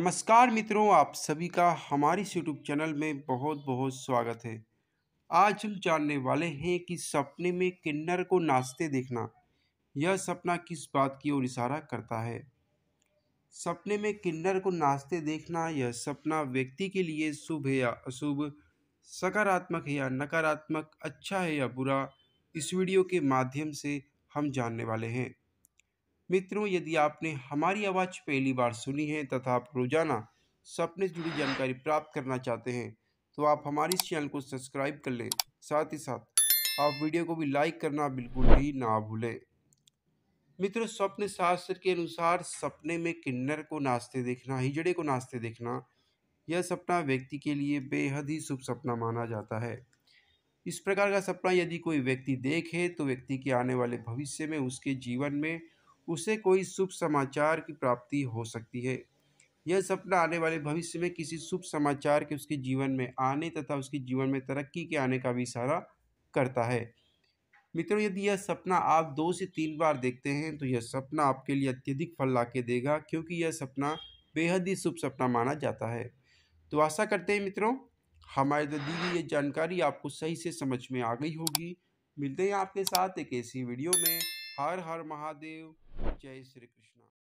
नमस्कार मित्रों आप सभी का हमारे यूट्यूब चैनल में बहुत बहुत स्वागत है आज हम जानने वाले हैं कि सपने में किन्नर को नाचते देखना यह सपना किस बात की ओर इशारा करता है सपने में किन्नर को नाचते देखना यह सपना व्यक्ति के लिए शुभ है या अशुभ सकारात्मक है या नकारात्मक अच्छा है या बुरा इस वीडियो के माध्यम से हम जानने वाले हैं मित्रों यदि आपने हमारी आवाज़ पहली बार सुनी है तथा आप रोज़ाना सपने से जुड़ी जानकारी प्राप्त करना चाहते हैं तो आप हमारे इस चैनल को सब्सक्राइब कर लें साथ ही साथ आप वीडियो को भी लाइक करना बिल्कुल भी ना भूलें मित्रों स्वप्न शास्त्र के अनुसार सपने में किन्नर को नाचते देखना हिजड़े को नाचते देखना यह सपना व्यक्ति के लिए बेहद ही शुभ सपना माना जाता है इस प्रकार का सपना यदि कोई व्यक्ति देखे तो व्यक्ति के आने वाले भविष्य में उसके जीवन में उसे कोई शुभ समाचार की प्राप्ति हो सकती है यह सपना आने वाले भविष्य में किसी शुभ समाचार के उसके जीवन में आने तथा उसके जीवन में तरक्की के आने का भी इशारा करता है मित्रों यदि यह सपना आप दो से तीन बार देखते हैं तो यह सपना आपके लिए अत्यधिक फल ला के देगा क्योंकि यह सपना बेहद ही शुभ सपना माना जाता है तो आशा करते हैं मित्रों हमारे तो दी गई ये जानकारी आपको सही से समझ में आ गई होगी मिलते हैं आपके साथ एक ऐसी वीडियो में हर हर महादेव जय श्री कृष्णा